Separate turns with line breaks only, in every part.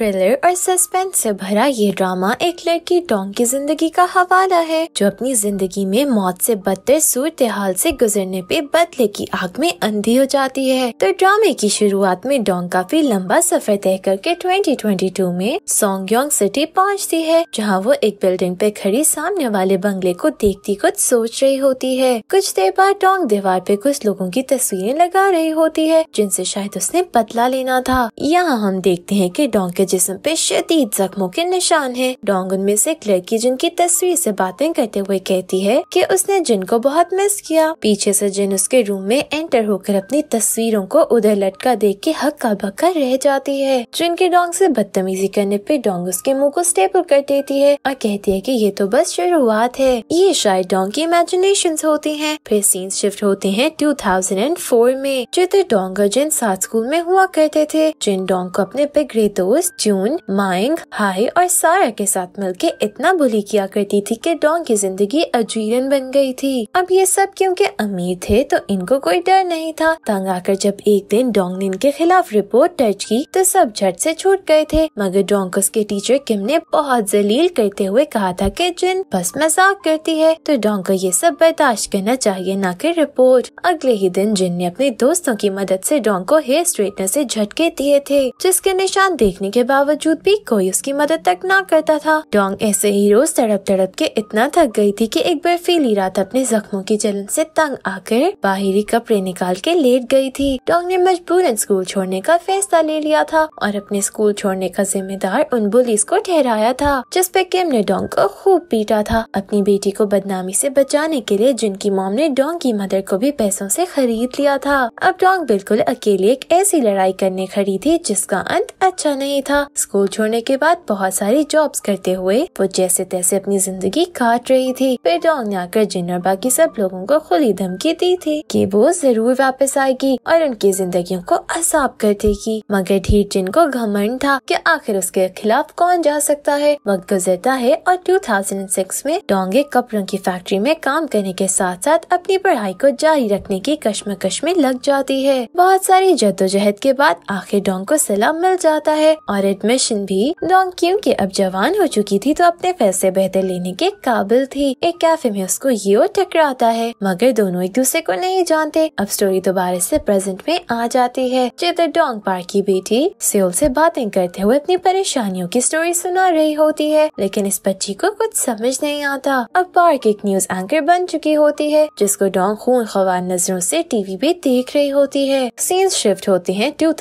thriller और suspense से भरा ये ड्रामा एक लड़की डोंग की जिंदगी का हवाला है जो अपनी जिंदगी में मौत से बदतर सूरत हाल से गुजरने पे बदले की आग में अंधी हो जाती है तो ड्रामे की शुरुआत में डोंग काफी लंबा सफर तय करके 2022 में सोंगयोंग सिटी पहुंचती है जहां वो एक बिल्डिंग पे खड़ी सामने वाले बंगले को देखती कुछ सोच रही होती है कुछ देर बाद डोंग दीवार पे कुछ लोगों की तस्वीरें लगा रही होती है जिनसे शायद उसने बदला लेना था यहाँ हम देखते हैं कि डोंग के जिसम पे शदीद जख्मों के निशान है डोंग उनमें से एक लड़की जिनकी तस्वीर से बातें करते हुए कहती है कि उसने जिन को बहुत मिस किया पीछे से जिन उसके रूम में एंटर होकर अपनी तस्वीरों को उधर लटका देख के हक्का बक्का रह जाती है जिनके डोंग से बदतमीजी करने पे डोंग उसके मुँह को स्टेपल कर देती है और कहती है की ये तो बस शुरुआत है ये शायद डोंग की इमेजिनेशन होती है फिर सीन्स शिफ्ट होते हैं फोर में जिधर डोंग और जिन साथ स्कूल में हुआ करते थे जिन डोंग को अपने बिगड़े दोस्त जून माइंग हाय और सारा के साथ मिलके इतना बुली किया करती थी कि डोंग की जिंदगी अजीरन बन गई थी अब ये सब क्योंकि अमीर थे तो इनको कोई डर नहीं था तंग आकर जब एक दिन डोंग ने इनके खिलाफ रिपोर्ट दर्ज की तो सब झट से छूट गए थे मगर डोंग उसके टीचर किम ने बहुत जलील करते हुए कहा था की जिन बस मजाक करती है तो डोंग को ये सब बर्दाश्त करना चाहिए न की रिपोर्ट अगले ही दिन जिन ने अपने दोस्तों की मदद ऐसी डोंग को हेयर स्ट्रेटनर ऐसी झटके दिए थे जिसके निशान देखने के के बावजूद भी कोई उसकी मदद तक ना करता था डोंग ऐसे ही रोज तड़प तड़प के इतना थक गई थी कि एक बार फीली रात अपने जख्मों की जलन से तंग आकर बाहरी कपड़े निकाल के लेट गई थी डोंग ने मजबूरन स्कूल छोड़ने का फैसला ले लिया था और अपने स्कूल छोड़ने का जिम्मेदार उन बुलिस को ठहराया था जिसपे किम ने डोंग को खूब पीटा था अपनी बेटी को बदनामी से बचाने के लिए जिनकी मॉम ने डोंग की मदर को भी पैसों से खरीद लिया था अब डोंग बिल्कुल अकेले एक ऐसी लड़ाई करने खड़ी थी जिसका अंत अच्छा नहीं था था स्कूल छोड़ने के बाद बहुत सारी जॉब्स करते हुए वो जैसे तैसे अपनी जिंदगी काट रही थी फिर डॉन ने आकर जिन्नर बाकी सब लोगों को खुली धमकी दी थी कि वो जरूर वापस आएगी और उनकी जिंदगी को असाब कर देगी मगर ढीर जिन को घमंड था कि आखिर उसके खिलाफ कौन जा सकता है वक्त गुजरता है और 2006 में डोंग एक कपड़ों की फैक्ट्री में काम करने के साथ साथ अपनी पढ़ाई को जारी रखने की कश्मकश में लग जाती है बहुत सारी जद्दोजहद के बाद आखिर डोंग को सलाम मिल जाता है और और एडमिशन भी डोंग क्यू अब जवान हो चुकी थी तो अपने पैसे बेहतर लेने के काबिल थी एक कैफे में उसको और टकराता है मगर दोनों एक दूसरे को नहीं जानते अब स्टोरी दोबारा से प्रेजेंट में आ जाती है जिधर डोंग पार्क की बेटी सियोल से बातें करते हुए अपनी परेशानियों की स्टोरी सुना रही होती है लेकिन इस बच्ची को कुछ समझ नहीं आता अब पार्क एक न्यूज एंकर बन चुकी होती है जिसको डोंग खून खवान नजरों से टीवी भी देख रही होती है सीन्स शिफ्ट होते हैं टू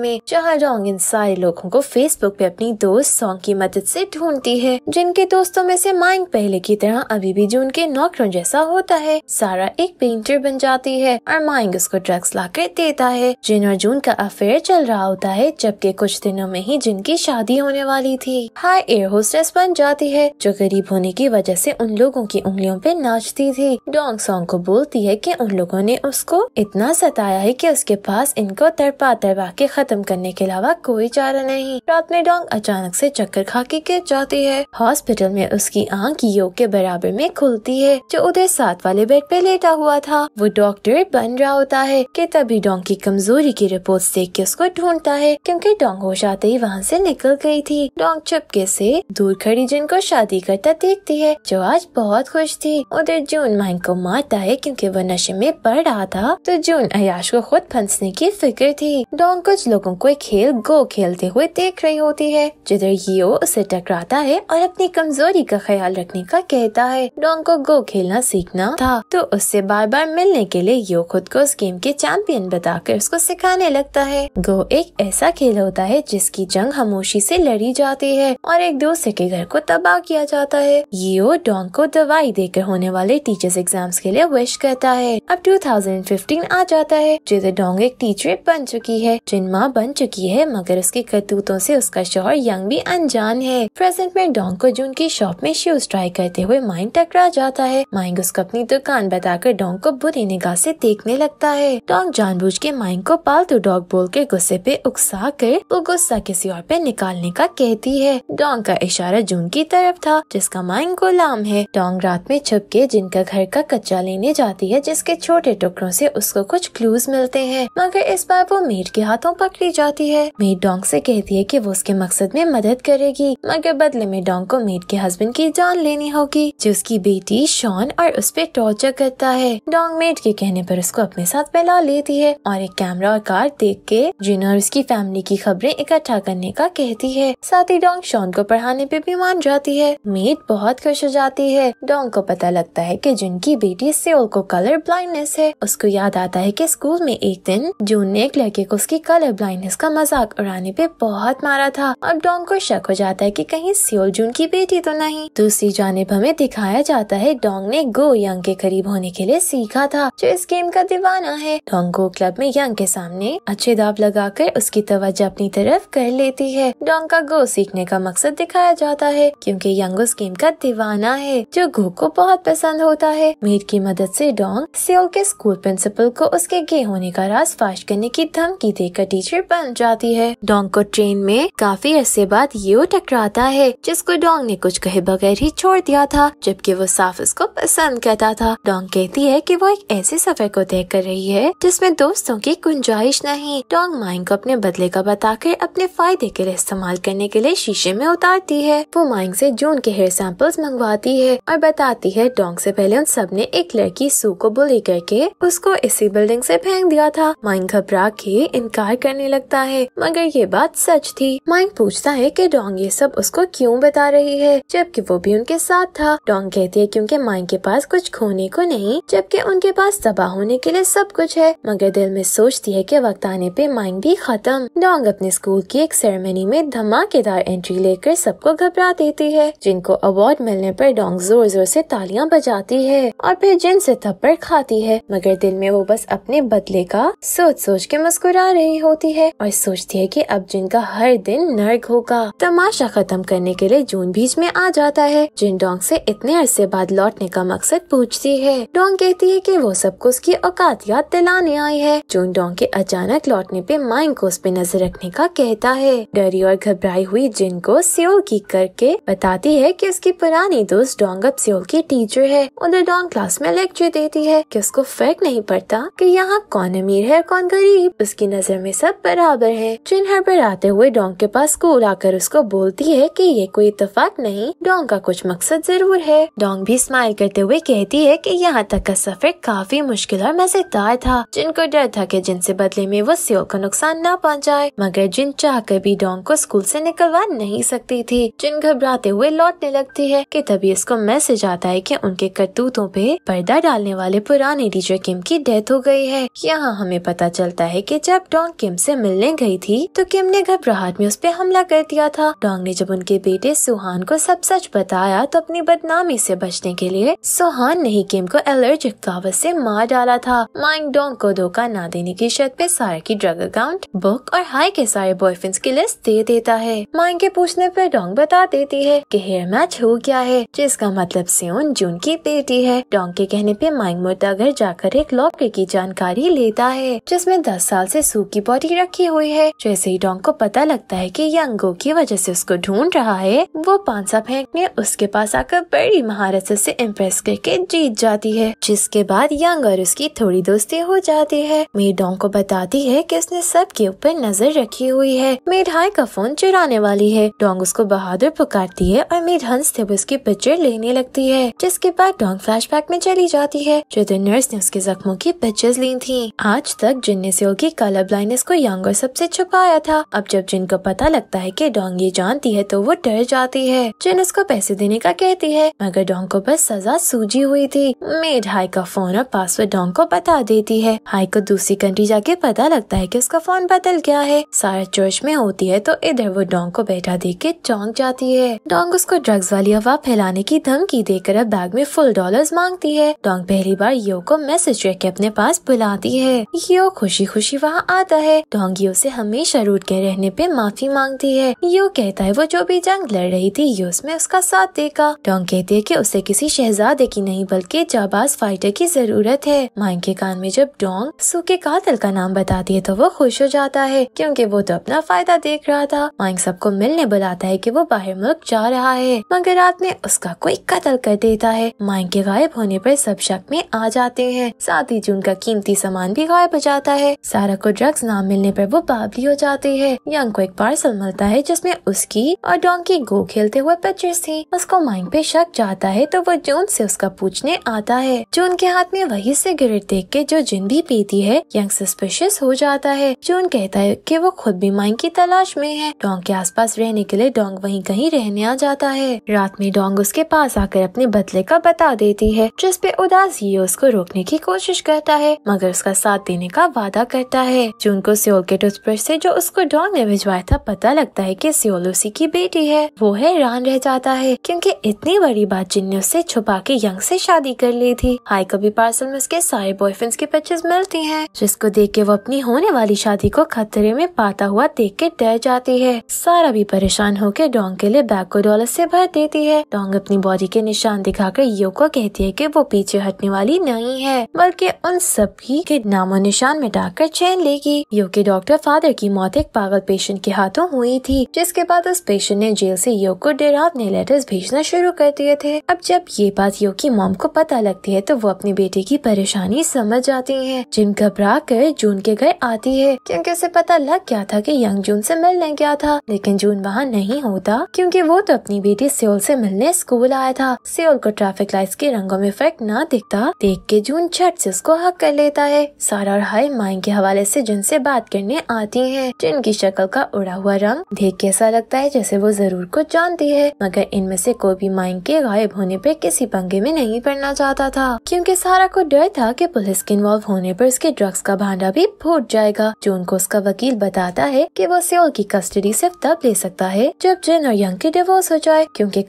में जहाँ डोंग इंसान सारे लोगों को फेसबुक पे अपनी दोस्त सॉन्ग की मदद से ढूंढती है जिनके दोस्तों में से माइंग पहले की तरह अभी भी जून के नौकरों जैसा होता है सारा एक पेंटर बन जाती है और माइंग उसको ड्रग्स ला कर देता है जिन और जून का अफेयर चल रहा होता है जबकि कुछ दिनों में ही जिनकी शादी होने वाली थी हाई एयर होस्टेस बन जाती है जो गरीब होने की वजह ऐसी उन लोगों की उंगलियों पे नाचती थी डोंग सॉन्ग को बोलती है की उन लोगों ने उसको इतना सताया है की उसके पास इनको तरपा तरपा के खत्म करने के अलावा कोई चारा नहीं रात में डोंग अचानक से चक्कर खा के गिर जाती है हॉस्पिटल में उसकी आंख योग के बराबर में खुलती है जो उधर साथ वाले बेड पे लेटा हुआ था वो डॉक्टर बन रहा होता है कि तभी डोंग की कमजोरी की रिपोर्ट देख के उसको ढूंढता है क्योंकि डोंग होश आते ही वहाँ से निकल गई थी डोंग चुपके से दूर खड़ी जिनको शादी करता देखती है जो आज बहुत खुश थी उधर जून माइक को मारता है क्योंकि वो नशे में पड़ रहा था तो जून अयाश को खुद फंसने की फिक्र थी डोंग कुछ लोगों को खेल गो खेल चलते हुए देख रही होती है जिधर यो उसे टकराता है और अपनी कमजोरी का ख्याल रखने का कहता है डोंग को गो खेलना सीखना था तो उससे बार बार मिलने के लिए यो खुद को उस गेम के चैंपियन बताकर उसको सिखाने लगता है गो एक ऐसा खेल होता है जिसकी जंग खामोशी से लड़ी जाती है और एक दूसरे के घर को तबाह किया जाता है यो डोंग को दवाई देकर होने वाले टीचर्स एग्जाम्स के लिए विश करता है अब 2015 आ जाता है जिधर डोंग एक टीचर बन चुकी है जिन माँ बन चुकी है मगर उसके उसके करतूतों से उसका शोहर यंग भी अनजान है प्रेजेंट में डोंग को जून की शॉप में शूज ट्राई करते हुए माइंग टकरा जाता है माइंग उसको अपनी दुकान बताकर डोंग को बुरी निगाह से देखने लगता है डोंग जानबूझ के माइंग को पालतू डॉग बोल के गुस्से पे उकसा कर वो गुस्सा किसी और पे निकालने का कहती है डोंग का इशारा जून की तरफ था जिसका माइंग गुलाम है डोंग रात में छुप के जिनका घर का कच्चा लेने जाती है जिसके छोटे टुकड़ों से उसको कुछ क्लूज मिलते हैं मगर इस बार वो मेड के हाथों पकड़ी जाती है मेड डोंग से कहती है कि वो उसके मकसद में मदद करेगी मगर बदले में डोंग को मेट के हस्बैंड की जान लेनी होगी जो उसकी बेटी शॉन और उस पर टॉर्चर करता है डोंग मेट के कहने पर उसको अपने साथ मिला लेती है और एक कैमरा और कार देख के जिन और उसकी फैमिली की खबरें इकट्ठा करने का कहती है साथ ही डोंग शॉन को पढ़ाने पे भी मान जाती है मेट बहुत खुश हो जाती है डोंग को पता लगता है की जिनकी बेटी से को कलर ब्लाइंडनेस है उसको याद आता है की स्कूल में एक दिन जून ने एक लड़के को उसकी कलर ब्लाइंडनेस का मजाक उड़ाने जाने पे बहुत मारा था अब डोंग को शक हो जाता है कि कहीं सियोल जून की बेटी तो नहीं दूसरी जानब हमें दिखाया जाता है डोंग ने गो यंग के करीब होने के लिए सीखा था जो इस गेम का दीवाना है डोंग गो क्लब में यंग के सामने अच्छे दाव लगाकर उसकी तवज्जो अपनी तरफ कर लेती है डोंग का गो सीखने का मकसद दिखाया जाता है क्योंकि यंग उस गेम का दीवाना है जो गो को बहुत पसंद होता है मेड की मदद से डोंग सियोल के स्कूल प्रिंसिपल को उसके गे होने का राज फाश करने की धमकी देकर टीचर बन जाती है डोंग डोंग को ट्रेन में काफी अरसे बाद ये टकराता है जिसको डोंग ने कुछ कहे बगैर ही छोड़ दिया था जबकि वो साफ उसको पसंद कहता था डोंग कहती है कि वो एक ऐसे सफर को तय कर रही है जिसमें दोस्तों की गुंजाइश नहीं डोंग माइन को अपने बदले का बताकर अपने फायदे के लिए इस्तेमाल करने के लिए शीशे में उतारती है वो माइंग से जून के हेयर सैंपल्स मंगवाती है और बताती है डोंग से पहले उन सब ने एक लड़की सू को बुली करके उसको इसी बिल्डिंग से फेंक दिया था माइंग घबरा के इनकार करने लगता है मगर ये बात सच थी माइक पूछता है कि डोंग ये सब उसको क्यों बता रही है जबकि वो भी उनके साथ था डोंग कहती है क्योंकि माइक के पास कुछ खोने को नहीं जबकि उनके पास तबाह होने के लिए सब कुछ है मगर दिल में सोचती है की वक्त आने पे माइंग भी खत्म डोंग अपने स्कूल की एक सेरेमनी में धमाकेदार एंट्री लेकर सबको घबरा देती है जिनको अवार्ड मिलने पर डोंग जोर जोर से तालियां बजाती है और फिर जिन से थप्पड़ खाती है मगर दिल में वो बस अपने बदले का सोच सोच के मुस्कुरा रही होती है और सोचती है की अब जिनका हर दिन नर्क होगा तमाशा खत्म करने के लिए जून बीच में आ जाता है जिन डोंग से इतने अरसे बाद लौटने का मकसद पूछती है डोंग कहती है कि वो सबको उसकी औकात याद दिलाने आई है जून डोंग के अचानक लौटने पे माइंग को उस पे नजर रखने का कहता है डरी और घबराई हुई जिन को सियोल की करके बताती है की उसकी पुरानी दोस्त डोंग अब सियोल की टीचर है उधर डोंग क्लास में लेक्चर देती है की उसको फर्क नहीं पड़ता की यहाँ कौन अमीर है और कौन गरीब उसकी नजर में सब बराबर है जिन हर पर आते हुए डोंग के पास स्कूल आकर उसको बोलती है कि ये कोई इतफाक नहीं डोंग का कुछ मकसद जरूर है डोंग भी स्माइल करते हुए कहती है कि यहाँ तक का सफर काफी मुश्किल और मजेदार था जिनको डर था कि जिनसे बदले में वो सियो को नुकसान न पहुँचाए मगर जिन चाह कर भी डोंग को स्कूल से निकलवा नहीं सकती थी जिन घबराते हुए लौटने लगती है की तभी इसको मैसेज आता है की उनके करतूतों पे पर्दा डालने वाले पुराने टीचर किम की डेथ हो गयी है यहाँ हमें पता चलता है की जब डोंग किम ऐसी मिलने गयी थी तो कि हमने घबराहट में उस पर हमला कर दिया था डोंग ने जब उनके बेटे सुहान को सब सच बताया तो अपनी बदनामी से बचने के लिए सुहान ने ही किम को एलर्जिक कावत से मार डाला था माइंग डोंग को धोखा ना देने की शर्त पे सारे की ड्रग अकाउंट बुक और हाई के सारे बॉयफ्रेंड्स की लिस्ट दे देता है माइंग के पूछने पर डोंग बता देती है कि हेयर मैच हो गया है जिसका मतलब सियोन जून की बेटी है डोंग के कहने पे माइंग मुर्दा घर जाकर एक लॉकर की जानकारी लेता है जिसमे दस साल ऐसी सू की बॉडी रखी हुई है जैसे ही डोंग को पता लगता है कि यंगो की वजह से उसको ढूंढ रहा है वो पांसा फेंकने उसके पास आकर बड़ी महारत से इम्प्रेस करके जीत जाती है जिसके बाद यंग और उसकी थोड़ी दोस्ती हो जाती है मीर डोंग को बताती है कि उसने सब के ऊपर नजर रखी हुई है मेढाई का फोन चुराने वाली है डोंग उसको बहादुर पुकारती है और मेड हंसते हुए उसकी पिक्चर लेने लगती है जिसके बाद डोंग फ्लैशबैक में चली जाती है जो नर्स ने उसके जख्मों की पिक्चर्स ली थी आज तक जिनने से होगी कलर ब्लाइंड को यंग और सबसे छुपाया था था अब जब जिन को पता लगता है कि डोंग ये जानती है तो वो डर जाती है जिन उसको पैसे देने का कहती है मगर डोंग को बस सजा सूझी हुई थी मेड हाई का फोन और पासवर्ड डोंग को बता देती है हाई को दूसरी कंट्री जाके पता लगता है की उसका फोन बदल गया है सारा चर्च में होती है तो इधर वो डोंग को बैठा देख के चौंक जाती है डोंग उसको ड्रग्स वाली हवा फैलाने की धमकी देकर अब बैग में फुल डॉलर्स मांगती है डोंग पहली बार यो को मैसेज करके अपने पास बुलाती है यो खुशी खुशी वहाँ आता है डोंग यो से हमेशा रू रूट के रहने पे माफी मांगती है यो कहता है वो जो भी जंग लड़ रही थी यो उसमें उसका साथ देगा डोंग कहती है की उसे किसी शहजादे की नहीं बल्कि जाबाज फाइटर की जरूरत है माइंग के कान में जब डोंग सू के कातल का नाम बताती है तो वो खुश हो जाता है क्योंकि वो तो अपना फायदा देख रहा था माइंग सबको मिलने बुलाता है कि वो बाहर मुल्क जा रहा है मगर रात में उसका कोई कत्ल कर देता है माइंग के गायब होने पर सब शक में आ जाते हैं साथ ही जून का कीमती सामान भी गायब हो जाता है सारा को ड्रग्स ना मिलने पर वो बावली हो जाते होती है यंग को एक पार्सल मिलता है जिसमें उसकी और डोंकी गो खेलते हुए पिक्चर्स थी उसको माइंड पे शक जाता है तो वो जून से उसका पूछने आता है जून के हाथ में वही सिगरेट देख के जो जिन भी पीती है यंग सस्पिशियस हो जाता है जून कहता है की वो खुद भी माइंड की तलाश में है डोंग के आस रहने के लिए डोंग वही कहीं रहने आ जाता है रात में डोंग उसके पास आकर अपने बदले का बता देती है जिसपे उदास ये उसको रोकने की कोशिश करता है मगर उसका साथ देने का वादा करता है जून को सियोल के टूथब्रश से जो उसको को डॉन ने भिजवाया था पता लगता है कि सियोलोसी की बेटी है वो है रान रह जाता है क्योंकि इतनी बड़ी बात ने उससे छुपा के यंग से शादी कर ली थी हाई कभी पार्सल में उसके सारे बॉयफ्रेंड्स की पिक्चर्स मिलती हैं जिसको देख के वो अपनी होने वाली शादी को खतरे में पाता हुआ देख के डर जाती है सारा भी परेशान होकर डोंग के लिए बैग को डॉलर से भर देती है डोंग अपनी बॉडी के निशान दिखाकर यो को कहती है की वो पीछे हटने वाली नहीं है बल्कि उन सभी के नामो निशान मिटाकर चैन लेगी यो के डॉक्टर फादर की मौत एक एक पागल पेशेंट के हाथों हुई थी जिसके बाद उस पेशेंट ने जेल से योग को डरावने लेटर्स भेजना शुरू कर दिए थे अब जब ये बात योग की मॉम को पता लगती है तो वो अपने बेटे की परेशानी समझ जाती है जिन घबरा कर जून के घर आती है क्यूँकी उसे पता लग गया था की यंग जून ऐसी मिलने गया था लेकिन जून वहाँ नहीं होता क्यूँकी वो तो अपनी बेटी सियोल ऐसी मिलने स्कूल आया था सियोल को ट्रैफिक लाइट के रंगों में फर्क न दिखता देख के जून छठ ऐसी उसको हक कर लेता है सारा और हाई माइन के हवाले से जिनसे बात करने आती है जिन उनकी शक्ल का उड़ा हुआ रंग देख के ऐसा लगता है जैसे वो जरूर कुछ जानती है मगर इनमें से कोई भी माइंग के गायब होने पर किसी पंगे में नहीं पड़ना चाहता था क्योंकि सारा को डर था कि पुलिस के इन्वॉल्व होने पर उसके ड्रग्स का भांडा भी फूट जाएगा जो उनको उसका वकील बताता है कि वो सियोल की कस्टडी सिर्फ तब ले सकता है जब जिन और यंग की डिवोर्स हो जाए क्योंकि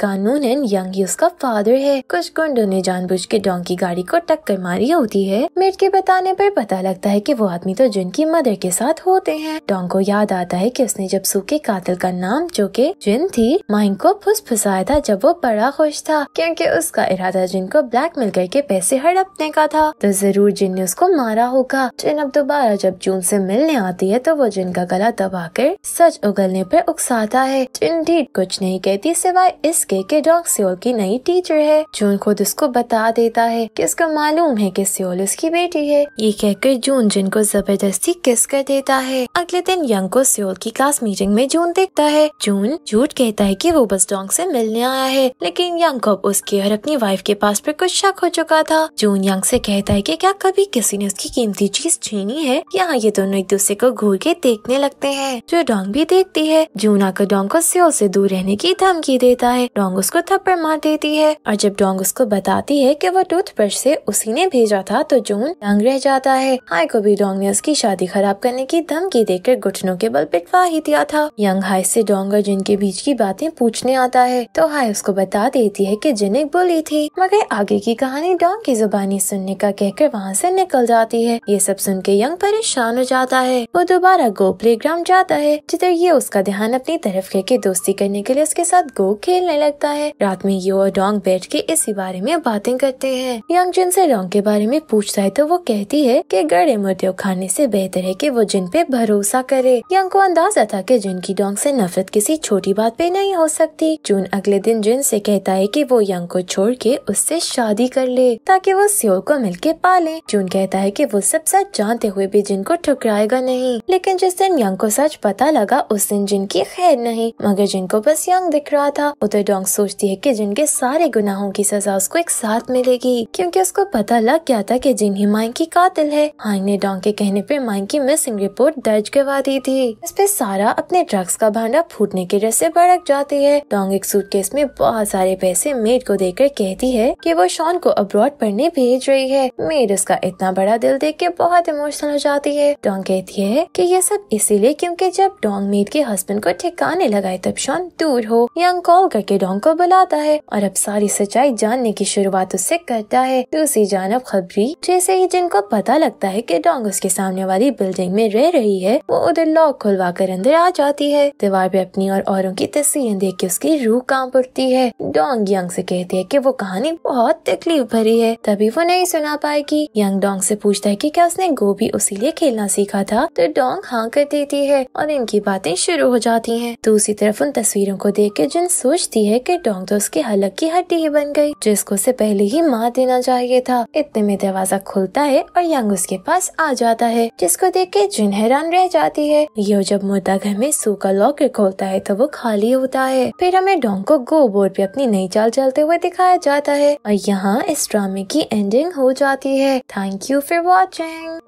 इन यंग ही उसका फादर है कुछ गुंडों ने जानबूझ के डोंकी गाड़ी को टक्कर मारी होती है मेट के बताने पर पता लगता है कि वो आदमी तो जिन की मदर के साथ होते हैं डोंग को याद याद आता है कि उसने जब सूखे कातिल का नाम जो के जिन थी माइन को फुसफुसाया था जब वो बड़ा खुश था क्योंकि उसका इरादा जिन को ब्लैकमेल करके पैसे हड़पने का था तो जरूर जिन ने उसको मारा होगा जिन अब दोबारा जब जून से मिलने आती है तो वो जिन का गला दबा कर सच उगलने पर उकसाता है जिन डीड कुछ नहीं कहती सिवाय इसके के डॉग सियोल की नई टीचर है जून खुद उसको बता देता है की उसको मालूम है की सियोल उसकी बेटी है ये कहकर जून जिन को जबरदस्ती किस कर देता है अगले दिन यंग को सियोल की क्लास मीटिंग में जून देखता है जून झूठ कहता है कि वो बस डोंग से मिलने आया है लेकिन यंग को उसके और अपनी वाइफ के पास पर कुछ शक हो चुका था जून यंग से कहता है कि क्या कभी किसी ने उसकी कीमती चीज छीनी है यहाँ ये दोनों एक दूसरे को घूर के देखने लगते है जो डोंग भी देखती है जून आकर डोंग को सियोल से दूर रहने की धमकी देता है डोंग उसको थप्पड़ मार देती है और जब डोंग उसको बताती है की वो टूथब्रश से उसी ने भेजा था तो जून यंग रह जाता है हाई को भी डोंग ने उसकी शादी खराब करने की धमकी देकर घुटनों के बल पिटवा ही दिया था यंग हाई से डोंगर जिन के बीच की बातें पूछने आता है तो हाई उसको बता देती है कि एक बोली थी मगर आगे की कहानी डोंग की जुबानी सुनने का कहकर वहाँ से निकल जाती है ये सब सुन के यंग परेशान हो जाता है वो दोबारा गो प्ले जाता है जिधर ये उसका ध्यान अपनी तरफ लेके दोस्ती करने के लिए उसके साथ गो खेलने लगता है रात में यो और डोंग बैठ के इसी बारे में बातें करते हैं यंग जिन से डोंग के बारे में पूछता है तो वो कहती है की गड़े मुर्दे खाने से बेहतर है की वो जिन पे भरोसा करे यंग को अंदाजा था कि जिन की डोंग से नफरत किसी छोटी बात पे नहीं हो सकती जून अगले दिन जिन से कहता है कि वो यंग को छोड़ के उससे शादी कर ले ताकि वो सियोल को मिल के पाले जून कहता है कि वो सब सच जानते हुए भी जिन को ठुकराएगा नहीं लेकिन जिस दिन यंग को सच पता लगा उस दिन जिन की खैर नहीं मगर जिनको बस यंग दिख रहा था उधर तो डोंग सोचती है की जिनके सारे गुनाहों की सजा उसको एक साथ मिलेगी क्यूँकी उसको पता लग गया था की जिन ही माइन की कातिल है हांग ने डोंग के कहने पर माइंग की मिसिंग रिपोर्ट दर्ज करवा दी थी थी इस पे सारा अपने ड्रग्स का भांडा फूटने के डर से भड़क जाती है डोंग एक सूटकेस में बहुत सारे पैसे मेड को देकर कहती है कि वो शॉन को अब्रॉड पढ़ने भेज रही है मेड उसका इतना बड़ा दिल देख के बहुत इमोशनल हो जाती है डोंग कहती है की ये सब इसीलिए क्यूँकी जब डोंग मेड के हस्बैंड को ठिकाने लगाए तब शॉन दूर हो यंग कॉल करके डोंग को बुलाता है और अब सारी सच्चाई जानने की शुरुआत उससे करता है दूसरी जानब खबरी जैसे ही जिनको पता लगता है की डोंग उसके सामने वाली बिल्डिंग में रह रही है वो उधर लॉक खुलवा कर अंदर आ जाती है दीवार पे अपनी और औरों की तस्वीरें देख के उसकी रूह कांप उठती है डोंग यंग से कहती है कि वो कहानी बहुत तकलीफ भरी है तभी वो नहीं सुना पाएगी यंग डोंग से पूछता है कि क्या उसने गोभी उसी लिए खेलना सीखा था तो डोंग हाँ कर देती है और इनकी बातें शुरू हो जाती है दूसरी तरफ उन तस्वीरों को देख के जिन सोचती है की डोंग तो उसकी हलक की हड्डी ही बन गयी जिसको उसे पहले ही मार देना चाहिए था इतने में दरवाजा खुलता है और यंग उसके पास आ जाता है जिसको देख के जिन हैरान रह जाती है यो जब मुर्दा घर में सूखा लॉकर खोलता है तो वो खाली होता है फिर हमें को गो बोर्ड पे अपनी नई चाल चलते हुए दिखाया जाता है और यहाँ इस ड्रामे की एंडिंग हो जाती है थैंक यू फॉर वॉचिंग